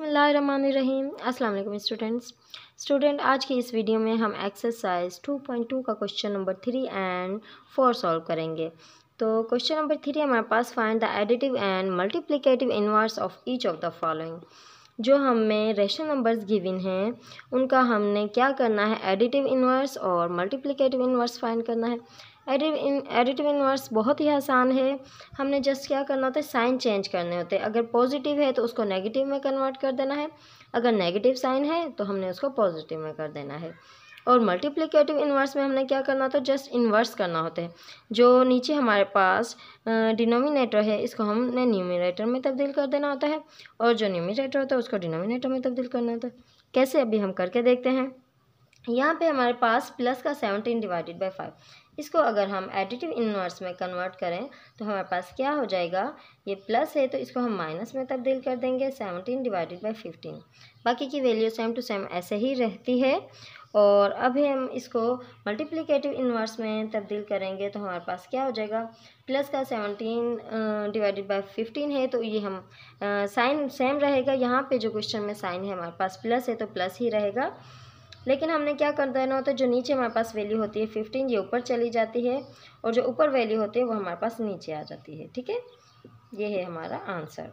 बसमीम अल्लाम students student आज की इस वीडियो में हम एक्सरसाइज 2.2 का question number three and four solve करेंगे तो क्वेश्चन नंबर थ्री हमारे पास find the additive and multiplicative inverse of each of the following जो हमें रेशनल नंबर्स गिविन हैं उनका हमने क्या करना है एडिटिव इनवर्स और मल्टीप्लिकेटिव इनवर्स फाइंड करना है एडिट एडिट इन्वर्स बहुत ही आसान है हमने जस्ट क्या करना होता है साइन चेंज करने होते हैं अगर पॉजिटिव है तो उसको नेगेटिव में कन्वर्ट कर देना है अगर नेगेटिव साइन है तो हमने उसको पॉजिटिव में कर देना है और मल्टीप्लिकेटिव इन्वर्स में हमने क्या करना होता है जस्ट इन्वर्स करना होता है जो नीचे हमारे पास डिनोमिनेटर है इसको हमने न्यूमिनेटर में तब्दील कर देना होता है और जो न्यूमिनेटर होता है उसको डिनोमिनेटर में तब्दील करना होता है कैसे अभी हम करके देखते हैं यहाँ पे हमारे पास प्लस का सेवनटीन डिवाइडेड बाई फाइव इसको अगर हम एडिटिव इन्वर्स में कन्वर्ट करें तो हमारे पास क्या हो जाएगा ये प्लस है तो इसको हम माइनस में तब्दील कर देंगे सेवनटीन डिवाइडेड बाई फिफ्टीन बाकी की वैल्यू सेम टू सेम ऐसे ही रहती है और अभी हम इसको मल्टीप्लिकेटिव इन्वर्स में तब्दील करेंगे तो हमारे पास क्या हो जाएगा प्लस का सेवनटीन डिवाइडेड बाई फिफ्टीन है तो ये हम साइन सेम रहेगा यहाँ पे जो क्वेश्चन में साइन है हमारे पास प्लस है तो प्लस ही रहेगा लेकिन हमने क्या कर देना होता है जो नीचे हमारे पास वैल्यू होती है फिफ्टीन ये ऊपर चली जाती है और जो ऊपर वैल्यू होती है वो हमारे पास नीचे आ जाती है ठीक है ये है हमारा आंसर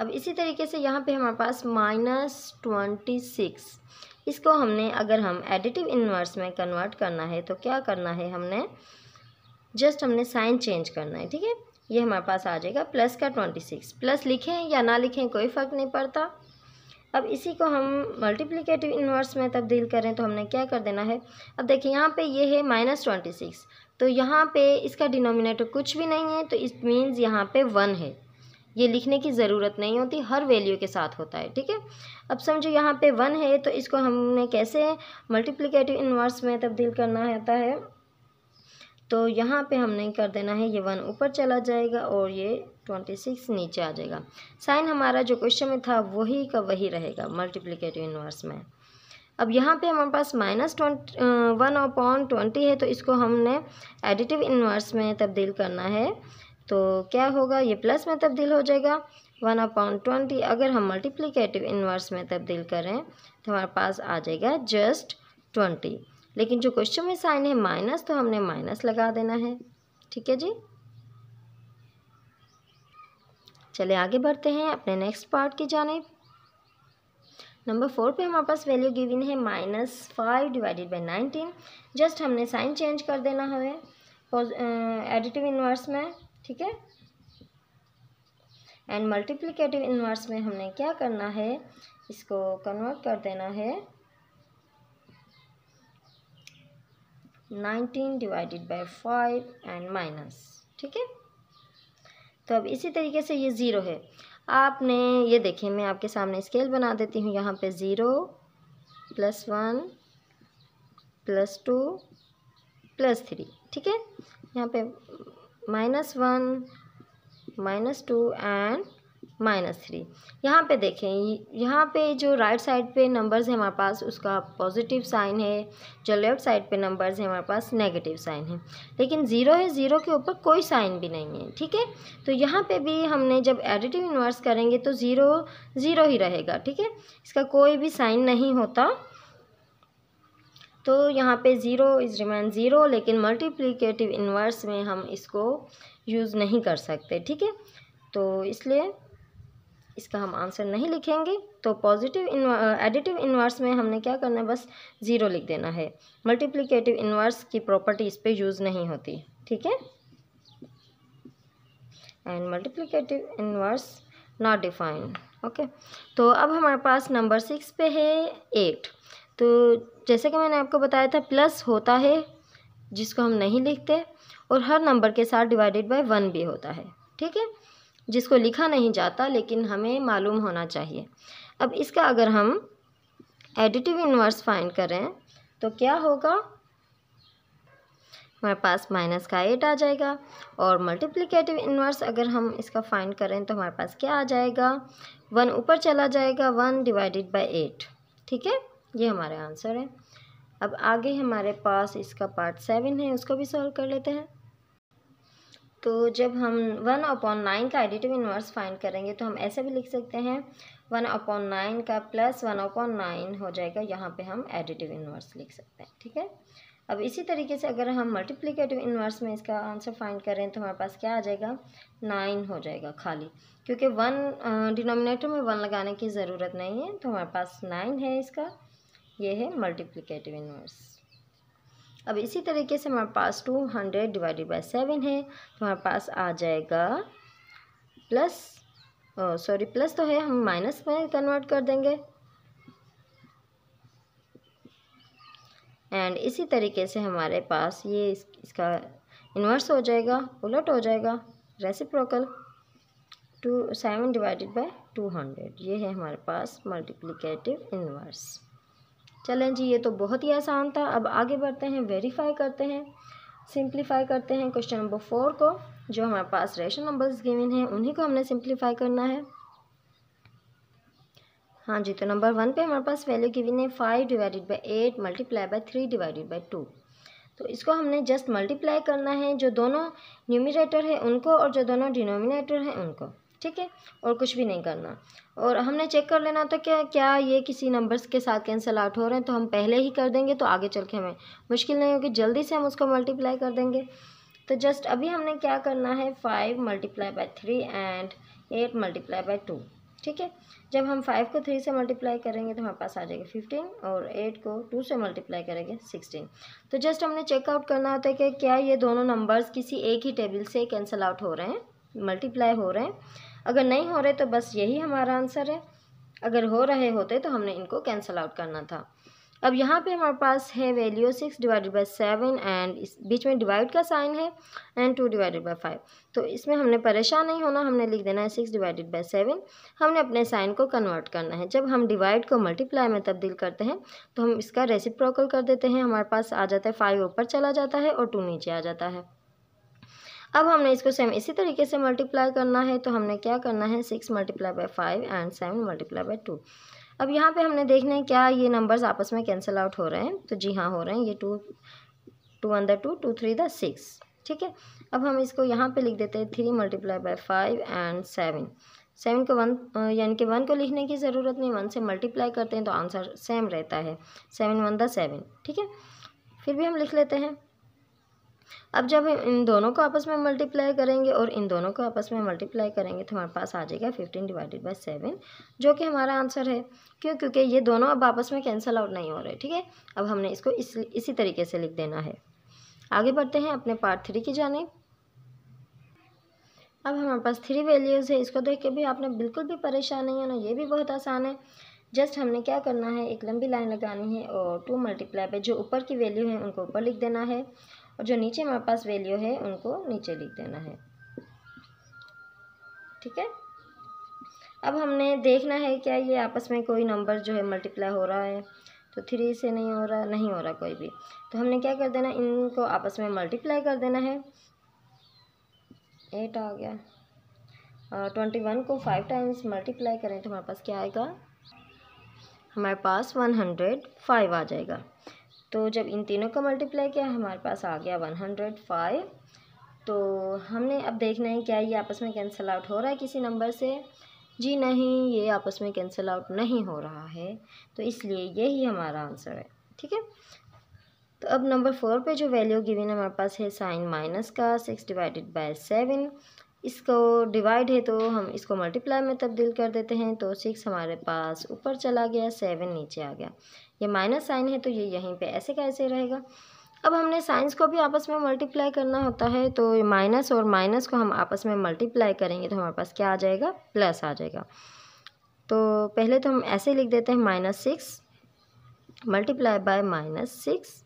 अब इसी तरीके से यहाँ पे हमारे पास माइनस ट्वेंटी सिक्स इसको हमने अगर हम एडिटिव इन्वर्स में कन्वर्ट करना है तो क्या करना है हमने जस्ट हमने साइन चेंज करना है ठीक है ये हमारे पास आ जाएगा प्लस का ट्वेंटी सिक्स प्लस लिखें या ना लिखें कोई फ़र्क नहीं पड़ता अब इसी को हम मल्टीप्लीकेटिव इन्वर्स में तब्दील करें तो हमने क्या कर देना है अब देखिए यहाँ पे ये है माइनस ट्वेंटी सिक्स तो यहाँ पे इसका डिनोमिनेटर कुछ भी नहीं है तो इट मीन्स यहाँ पे वन है ये लिखने की ज़रूरत नहीं होती हर वैल्यू के साथ होता है ठीक है अब समझो यहाँ पे वन है तो इसको हमने कैसे मल्टीप्लीकेटिव इन्वर्स में तब्दील करना होता है तो यहाँ पे हमने कर देना है ये वन ऊपर चला जाएगा और ये ट्वेंटी सिक्स नीचे आ जाएगा साइन हमारा जो क्वेश्चन में था वही का वही रहेगा मल्टीप्लिकेटिव इन्वर्स में अब यहाँ पे हमारे पास minus twenty one upon twenty है तो इसको हमने एडिटिव इन्वर्स में तब्दील करना है तो क्या होगा ये प्लस में तब्दील हो जाएगा वन अपॉन ट्वेंटी अगर हम मल्टीप्लीकेटिव इन्वर्स में तब्दील करें तो हमारे पास आ जाएगा जस्ट ट्वेंटी लेकिन जो क्वेश्चन में साइन है माइनस तो हमने माइनस लगा देना है ठीक है जी चले आगे बढ़ते हैं अपने नेक्स्ट पार्ट की जाने नंबर फोर पे हमारे पास वैल्यू गिविन है minus five divided by nineteen just हमने साइन चेंज कर देना हमें एडिटिव इन्वर्स में ठीक है एंड मल्टीप्लिकेटिव इन्वर्स में हमने क्या करना है इसको कन्वर्ट कर देना है nineteen divided by five and minus ठीक है तो अब इसी तरीके से ये ज़ीरो है आपने ये देखिए मैं आपके सामने स्केल बना देती हूँ यहाँ पे zero plus one plus two plus three ठीक है यहाँ पे minus one minus two and minus three यहाँ पे देखें यहाँ पे जो राइट साइड पे नंबर्स है हमारे पास उसका पॉजिटिव साइन है जो लेफ़्ट साइड पे नंबर्स है हमारे पास नेगेटिव साइन है लेकिन ज़ीरो है ज़ीरो के ऊपर कोई साइन भी नहीं है ठीक है तो यहाँ पे भी हमने जब एडिटिव इन्वर्स करेंगे तो ज़ीरो ज़ीरो ही रहेगा ठीक है इसका कोई भी साइन नहीं होता तो यहाँ पे ज़ीरो इज़ रिमाइन ज़ीरो लेकिन मल्टीप्लीकेटिव इन्वर्स में हम इसको यूज़ नहीं कर सकते ठीक है तो इसलिए इसका हम आंसर नहीं लिखेंगे तो पॉजिटिव एडिटिव इन्वर्स में हमने क्या करना है बस ज़ीरो लिख देना है मल्टीप्लिकेटिव इन्वर्स की प्रॉपर्टी इस पर यूज़ नहीं होती ठीक है and multiplicative inverse not defined okay तो अब हमारे पास नंबर सिक्स पे है एट तो जैसे कि मैंने आपको बताया था प्लस होता है जिसको हम नहीं लिखते और हर नंबर के साथ डिवाइडेड बाई वन भी होता है ठीक है जिसको लिखा नहीं जाता लेकिन हमें मालूम होना चाहिए अब इसका अगर हम एडिटिव इन्वर्स फाइंड करें तो क्या होगा हमारे पास माइनस का एट आ जाएगा और मल्टीप्लिकेटिव इन्वर्स अगर हम इसका फाइंड करें तो हमारे पास क्या आ जाएगा वन ऊपर चला जाएगा वन डिवाइडेड बाय एट ठीक है ये हमारे आंसर है अब आगे हमारे पास इसका पार्ट सेवन है उसको भी सॉल्व कर लेते हैं तो जब हम वन अपॉन नाइन का एडिटिव इन्वर्स फाइंड करेंगे तो हम ऐसे भी लिख सकते हैं वन अपॉन नाइन का प्लस वन अपॉन नाइन हो जाएगा यहाँ पे हम एडिटिव इन्वर्स लिख सकते हैं ठीक है अब इसी तरीके से अगर हम मल्टीप्लिकेटिव इन्वर्स में इसका आंसर फाइंड करें तो हमारे पास क्या आ जाएगा नाइन हो जाएगा खाली क्योंकि वन डिनोमिनेटर में वन लगाने की ज़रूरत नहीं है तो हमारे पास नाइन है इसका ये है मल्टीप्लिकेटिव इन्वर्स अब इसी तरीके से हमारे पास two hundred divided by seven है तो हमारे पास आ जाएगा प्लस सॉरी प्लस तो है हम माइनस में कन्वर्ट कर देंगे एंड इसी तरीके से हमारे पास ये इस, इसका इन्वर्स हो जाएगा उलट हो जाएगा reciprocal to seven divided by two hundred ये है हमारे पास मल्टीप्लिकेटिव इन्वर्स चलें जी ये तो बहुत ही आसान था अब आगे बढ़ते हैं वेरीफाई करते हैं सिंप्लीफाई करते हैं क्वेश्चन नंबर फोर को जो हमारे पास रेशन नंबर्स गिवन हैं उन्हीं को हमने सिंप्लीफाई करना है हाँ जी तो नंबर वन पे हमारे पास वैल्यू गिवन है five divided by eight multiply by three divided by two तो इसको हमने जस्ट मल्टीप्लाई करना है जो दोनों न्यूमिनेटर है उनको और जो दोनों डिनोमिनेटर हैं उनको ठीक है और कुछ भी नहीं करना और हमने चेक कर लेना था तो कि क्या ये किसी नंबर्स के साथ कैंसिल आउट हो रहे हैं तो हम पहले ही कर देंगे तो आगे चल के हमें मुश्किल नहीं होगी जल्दी से हम उसको मल्टीप्लाई कर देंगे तो जस्ट अभी हमने क्या करना है five multiply by three and eight multiply by two ठीक है जब हम फाइव को थ्री से मल्टीप्लाई करेंगे तो हमारे पास आ जाएगा फिफ्टीन और एट को टू से मल्टीप्लाई करेंगे सिक्सटीन तो जस्ट हमने चेकआउट करना होता है कि क्या ये दोनों नंबर्स किसी एक ही टेबल से कैंसिल आउट हो रहे हैं मल्टीप्लाई हो रहे हैं अगर नहीं हो रहे तो बस यही हमारा आंसर है अगर हो रहे होते तो हमने इनको कैंसिल आउट करना था अब यहाँ पे हमारे पास है value six divided by seven and इस बीच में डिवाइड का साइन है and two divided by five तो इसमें हमने परेशान नहीं होना हमने लिख देना है सिक्स डिवाइडेड बाई सेवन हमने अपने साइन को कन्वर्ट करना है जब हम डिवाइड को मल्टीप्लाई में तब्दील करते हैं तो हम इसका रेसिप्रोकल कर देते हैं हमारे पास आ जाता है फाइव ऊपर चला जाता है और टू नीचे आ जाता है अब हमने इसको सेम इसी तरीके से मल्टीप्लाई करना है तो हमने क्या करना है six multiply by five and seven multiply by two अब यहाँ पे हमने देखना है क्या ये नंबर्स आपस में कैंसिल आउट हो रहे हैं तो जी हाँ हो रहे हैं ये two two one the two two three the six ठीक है अब हम इसको यहाँ पे लिख देते हैं three multiply by five and seven seven को वन यानी कि वन को लिखने की ज़रूरत नहीं वन से मल्टीप्लाई करते हैं तो आंसर सेम रहता है सेवन वन द सेवन ठीक है फिर भी हम लिख लेते हैं अब जब इन दोनों को आपस में मल्टीप्लाई करेंगे और इन दोनों को आपस में मल्टीप्लाई करेंगे तो हमारे पास आ जाएगा फिफ्टीन डिवाइडेड बाई सेवन जो कि हमारा आंसर है क्यों क्योंकि ये दोनों अब आपस में कैंसिल आउट नहीं हो रहे ठीक है अब हमने इसको इस, इसी तरीके से लिख देना है आगे बढ़ते हैं अपने पार्ट थ्री की जाने अब हमारे पास थ्री वैल्यूज़ है इसको देख के भी आपने बिल्कुल भी परेशान नहीं होना ये भी बहुत आसान है जस्ट हमने क्या करना है एक लंबी लाइन लगानी है और टू मल्टीप्लाई पे जो ऊपर की वैल्यू है उनको ऊपर लिख देना है और जो नीचे हमारे पास वैल्यू है उनको नीचे लिख देना है ठीक है अब हमने देखना है क्या ये आपस में कोई नंबर जो है मल्टीप्लाई हो रहा है तो थ्री से नहीं हो रहा नहीं हो रहा कोई भी तो हमने क्या कर देना इनको आपस में मल्टीप्लाई कर देना है एट आ गया ट्वेंटी वन को फाइव टाइम्स मल्टीप्लाई करें तो हमारे पास क्या आएगा हमारे पास वन हंड्रेड फाइव आ जाएगा तो जब इन तीनों का मल्टीप्लाई किया हमारे पास आ गया वन हंड्रेड फाइव तो हमने अब देखना है क्या ये आपस में कैंसिल आउट हो रहा है किसी नंबर से जी नहीं ये आपस में कैंसिल आउट नहीं हो रहा है तो इसलिए यही हमारा आंसर है ठीक है तो अब नंबर फोर पे जो वैल्यू गिवन हमारे पास है साइन माइनस का सिक्स डिवाइडेड बाय सेवन इसको डिवाइड है तो हम इसको मल्टीप्लाई में तब्दील कर देते हैं तो सिक्स हमारे पास ऊपर चला गया सेवन नीचे आ गया ये माइनस साइन है तो ये यहीं पे ऐसे कैसे रहेगा अब हमने साइंस को भी आपस में मल्टीप्लाई करना होता है तो माइनस और माइनस को हम आपस में मल्टीप्लाई करेंगे तो हमारे पास क्या आ जाएगा प्लस आ जाएगा तो पहले तो हम ऐसे लिख देते हैं minus six multiply by minus six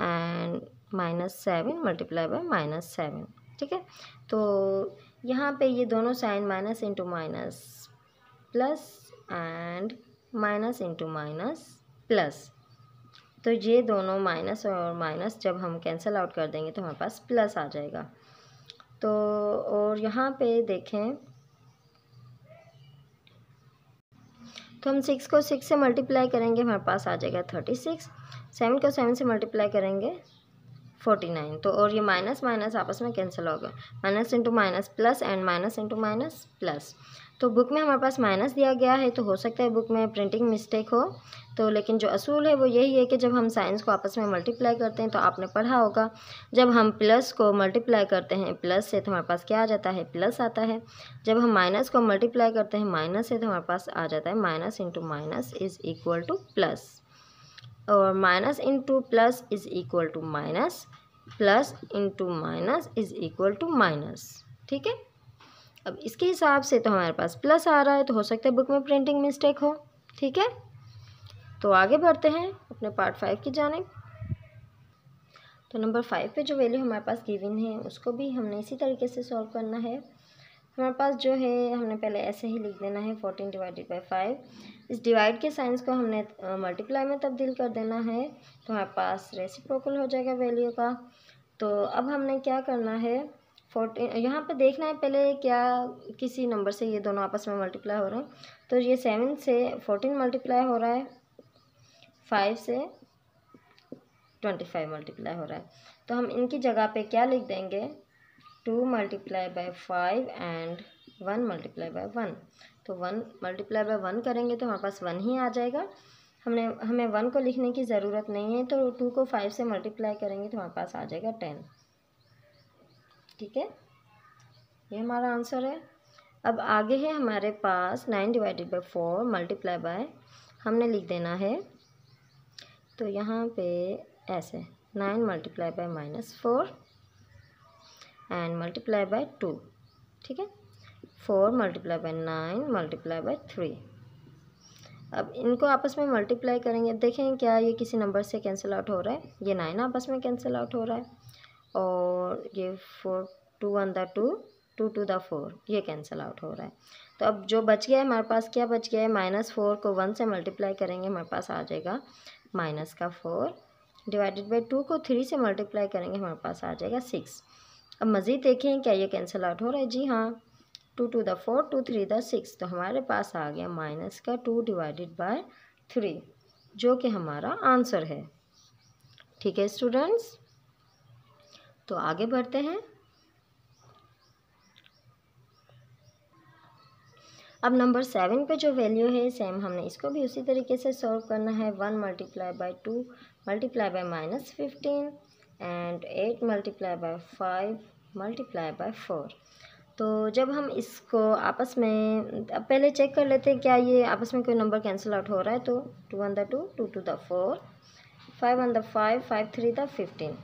and minus seven multiply by minus seven ठीक है तो यहाँ पे ये दोनों sign minus into minus plus and minus into minus plus तो ये दोनों माइनस और माइनस जब हम कैंसिल आउट कर देंगे तो हमारे पास प्लस आ जाएगा तो और यहाँ पे देखें तो हम सिक्स को सिक्स से मल्टीप्लाई करेंगे हमारे पास आ जाएगा थर्टी सिक्स सेवन को सेवन से मल्टीप्लाई करेंगे फोर्टी नाइन तो और ये माइनस माइनस आपस में कैंसिल हो गया minus into minus plus and minus into minus plus तो बुक में हमारे पास माइनस दिया गया है तो हो सकता है बुक में प्रिंटिंग मिस्टेक हो तो लेकिन जो असूल है वो यही है कि जब हम साइंस को आपस में मल्टीप्लाई करते हैं तो आपने पढ़ा होगा जब हम प्लस को मल्टीप्लाई करते हैं प्लस से तो हमारे पास क्या आ जाता है प्लस आता है जब हम माइनस को मल्टीप्लाई करते हैं माइनस से तो हमारे पास आ जाता है minus into minus is equal to plus और minus into plus is equal to minus plus into minus is equal to minus ठीक है अब इसके हिसाब से तो हमारे पास प्लस आ रहा है तो हो सकता है बुक में प्रिंटिंग मिस्टेक हो ठीक है तो आगे बढ़ते हैं अपने पार्ट फाइव की जाने तो नंबर फाइव पे जो वैल्यू हमारे पास गिविन है उसको भी हमने इसी तरीके से सॉल्व करना है हमारे पास जो है हमने पहले ऐसे ही लिख देना है फोर्टीन डिवाइडेड बाई फाइव इस डिवाइड के साइंस को हमने मल्टीप्लाई में तब्दील कर देना है तो हमारे पास रेसिप्रोकल हो जाएगा वैल्यू का तो अब हमने क्या करना है फोर्टीन यहाँ पे देखना है पहले क्या किसी नंबर से ये दोनों आपस में मल्टीप्लाई हो रहे हैं तो ये सेवन से फोर्टीन मल्टीप्लाई हो रहा है फाइव से ट्वेंटी फाइव मल्टीप्लाई हो रहा है तो हम इनकी जगह पे क्या लिख देंगे two multiply by five and one multiply by one तो वन मल्टीप्लाई बाई वन करेंगे तो हमारे पास वन ही आ जाएगा हमने हमें वन को लिखने की ज़रूरत नहीं है तो टू को फाइव से मल्टीप्लाई करेंगे तो हमारे पास आ जाएगा टेन ठीक है ये हमारा आंसर है अब आगे है हमारे पास nine divided by four multiply by हमने लिख देना है तो यहाँ पे ऐसे nine multiply by minus four and multiply by two ठीक है four multiply by nine multiply by three अब इनको आपस में मल्टीप्लाई करेंगे देखें क्या ये किसी नंबर से कैंसिल आउट हो रहा है ये नाइन आपस में कैंसिल आउट हो रहा है और ये four two one the two two two the four ये कैंसिल आउट हो रहा है तो अब जो बच गया है हमारे पास क्या बच गया है माइनस फोर को वन से मल्टीप्लाई करेंगे हमारे पास आ जाएगा माइनस का फोर डिवाइडेड बाई टू को थ्री से मल्टीप्लाई करेंगे हमारे पास आ जाएगा सिक्स अब मज़ीद देखें क्या ये कैंसिल आउट हो रहा है जी हाँ two two the four two three the six तो हमारे पास आ गया माइनस का टू डिवाइडेड बाय थ्री जो कि हमारा आंसर है ठीक है स्टूडेंट्स तो आगे बढ़ते हैं अब नंबर सेवन पे जो वैल्यू है सेम हमने इसको भी उसी तरीके से सॉल्व करना है one multiply by two multiply by minus fifteen and eight multiply by five multiply by four तो जब हम इसको आपस में अब पहले चेक कर लेते हैं क्या ये आपस में कोई नंबर कैंसिल आउट हो रहा है तो two one the two two two the four five one the five five three the fifteen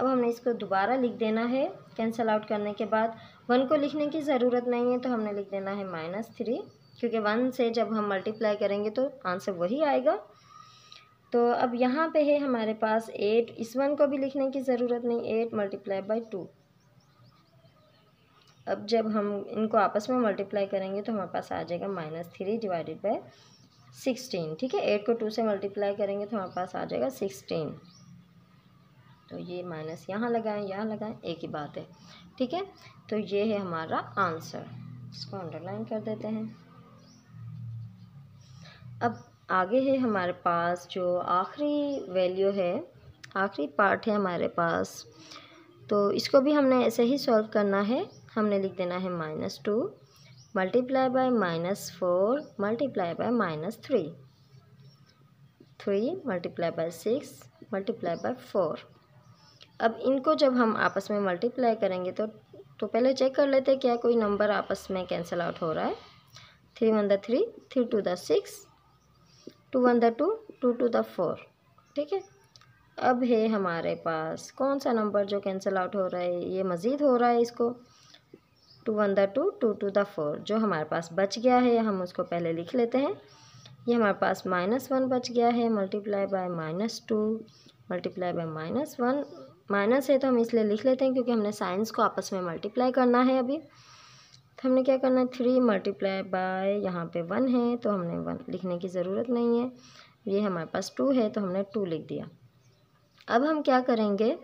अब हमने इसको दोबारा लिख देना है कैंसल आउट करने के बाद वन को लिखने की ज़रूरत नहीं है तो हमने लिख देना है माइनस थ्री क्योंकि वन से जब हम मल्टीप्लाई करेंगे तो आंसर वही आएगा तो अब यहाँ पे है हमारे पास एट इस वन को भी लिखने की ज़रूरत नहीं एट मल्टीप्लाई बाई टू अब जब हम इनको आपस में मल्टीप्लाई करेंगे तो हमारे पास आ जाएगा minus three divided by sixteen ठीक है एट को टू से मल्टीप्लाई करेंगे तो हमारे पास आ जाएगा सिक्सटीन तो ये माइनस यहाँ लगाएं यहाँ लगाएं एक ही बात है ठीक है तो ये है हमारा आंसर इसको अंडरलाइन कर देते हैं अब आगे है हमारे पास जो आखिरी वैल्यू है आखिरी पार्ट है हमारे पास तो इसको भी हमने ऐसे ही सॉल्व करना है हमने लिख देना है minus two multiply by minus four multiply by minus three three multiply by six multiply by four अब इनको जब हम आपस में मल्टीप्लाई करेंगे तो तो पहले चेक कर लेते हैं क्या कोई नंबर आपस में कैंसिल आउट हो रहा है three one the three three two the six two one the two two two the four ठीक है अब है हमारे पास कौन सा नंबर जो कैंसिल आउट हो रहा है ये मज़ीद हो रहा है इसको two one the two two two the four जो हमारे पास बच गया है हम उसको पहले लिख लेते हैं ये हमारे पास माइनस वन बच गया है multiply by minus two multiply by minus one minus है तो हम इसलिए लिख लेते हैं क्योंकि हमने साइंस को आपस में मल्टीप्लाई करना है अभी तो हमने क्या करना है थ्री मल्टीप्लाई बाय यहाँ पे वन है तो हमने वन लिखने की ज़रूरत नहीं है ये हमारे पास टू है तो हमने टू लिख दिया अब हम क्या करेंगे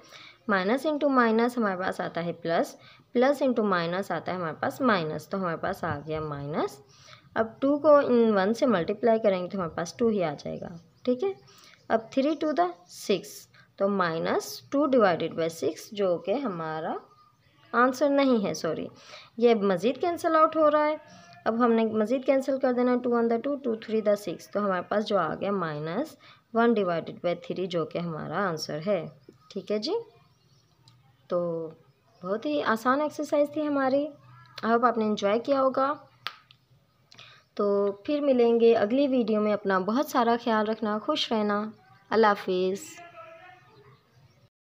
माइनस इंटू माइनस हमारे पास आता है प्लस प्लस इंटू माइनस आता है हमारे पास माइनस तो हमारे पास आ गया माइनस अब टू को इन वन से मल्टीप्लाई करेंगे तो हमारे पास टू ही आ जाएगा ठीक है अब थ्री टू द सिक्स तो minus two divided by six जो कि हमारा आंसर नहीं है सॉरी ये मज़ीद कैंसिल आउट हो रहा है अब हमने मज़ीद कैंसिल कर देना two one the two two three the six तो हमारे पास जो आ गया minus one divided by three जो कि हमारा आंसर है ठीक है जी तो बहुत ही आसान एक्सरसाइज थी हमारी आई होप आपने इन्जॉय किया होगा तो फिर मिलेंगे अगली वीडियो में अपना बहुत सारा ख्याल रखना खुश रहना अल्लाह हाफिज़